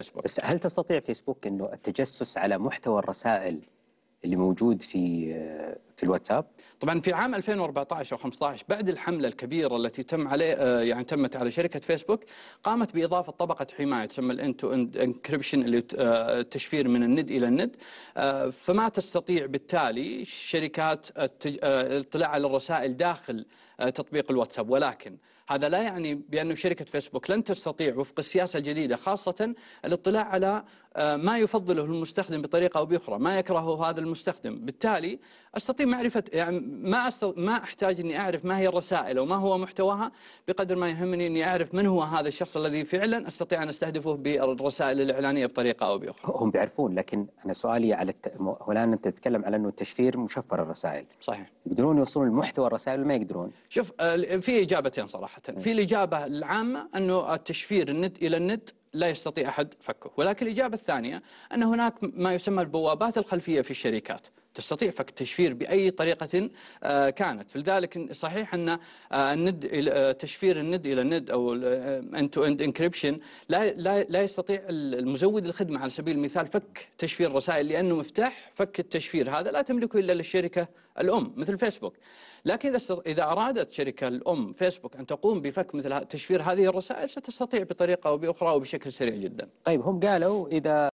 فيسبوك بس هل تستطيع فيسبوك انه التجسس على محتوى الرسائل اللي موجود في آه، في الواتساب طبعا في عام 2014 او 15 بعد الحمله الكبيره التي تم عليه آه، يعني تمت على شركه فيسبوك قامت باضافه طبقه حمايه تسمى الان تو انكربشن اللي آه، تشفير من الند الى الند آه، فما تستطيع بالتالي شركات الاطلاع على الرسائل داخل تطبيق الواتساب ولكن هذا لا يعني بأن شركة فيسبوك لن تستطيع وفق السياسة الجديدة خاصة الاطلاع على ما يفضله المستخدم بطريقة أو بأخرى ما يكرهه هذا المستخدم بالتالي أستطيع معرفه يعني ما أستو... ما احتاج اني اعرف ما هي الرسائل وما هو محتواها بقدر ما يهمني اني اعرف من هو هذا الشخص الذي فعلا استطيع ان استهدفه بالرسائل الاعلانيه بطريقه او باخرى. هم بيعرفون لكن انا سؤالي على الت... الان انت تتكلم على انه التشفير مشفر الرسائل. صحيح. يقدرون يوصلون المحتوى الرسائل ما يقدرون. شوف آه، في اجابتين صراحه، إيه. في الاجابه العامه انه التشفير النت الى النت لا يستطيع احد فكه، ولكن الاجابه الثانيه ان هناك ما يسمى البوابات الخلفيه في الشركات. تستطيع فك التشفير بأي طريقة آه، كانت فلذلك صحيح أن آه، الند آه، تشفير الند إلى الند أو end تو اند انكربشن لا, لا, لا يستطيع المزود الخدمة على سبيل المثال فك تشفير الرسائل لأنه مفتاح فك التشفير هذا لا تملكه إلا للشركة الأم مثل فيسبوك لكن إذا أرادت شركة الأم فيسبوك أن تقوم بفك مثل تشفير هذه الرسائل ستستطيع بطريقة أو بأخرى وبشكل سريع جدا طيب هم قالوا إذا